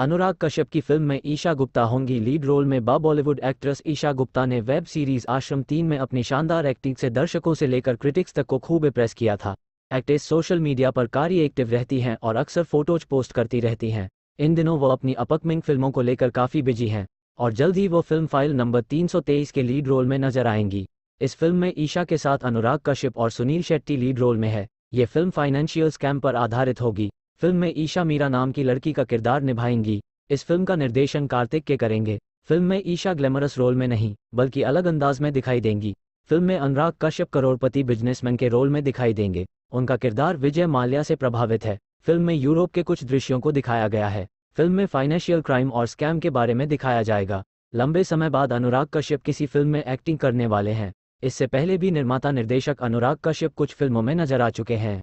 अनुराग कश्यप की फिल्म में ईशा गुप्ता होंगी लीड रोल में बा बॉलीवुड एक्ट्रेस ईशा गुप्ता ने वेब सीरीज आश्रम तीन में अपनी शानदार एक्टिंग से दर्शकों से लेकर क्रिटिक्स तक को खूब इम्प्रेस किया था एक्ट्रेस सोशल मीडिया पर कार्य एक्टिव रहती हैं और अक्सर फोटोज पोस्ट करती रहती हैं इन दिनों वो अपनी अपकमिंग फिल्मों को लेकर काफ़ी बिजी हैं और जल्द ही वो फिल्म फाइल नंबर 323 के लीड रोल में नजर आएंगी इस फिल्म में ईशा के साथ अनुराग कश्यप और सुनील शेट्टी लीड रोल में है ये फिल्म फाइनेंशियल स्कैम पर आधारित होगी फिल्म में ईशा मीरा नाम की लड़की का किरदार निभाएंगी इस फिल्म का निर्देशन कार्तिक के करेंगे फिल्म में ईशा ग्लैमरस रोल में नहीं बल्कि अलग अंदाज में दिखाई देंगी फिल्म में अनुराग कश्यप करोड़पति बिजनेसमैन के रोल में दिखाई देंगे उनका किरदार विजय माल्या से प्रभावित है फिल्म में यूरोप के कुछ दृश्यों को दिखाया गया है फिल्म में फाइनेंशियल क्राइम और स्कैम के बारे में दिखाया जाएगा लंबे समय बाद अनुराग कश्यप किसी फिल्म में एक्टिंग करने वाले हैं इससे पहले भी निर्माता निर्देशक अनुराग कश्यप कुछ फिल्मों में नजर आ चुके हैं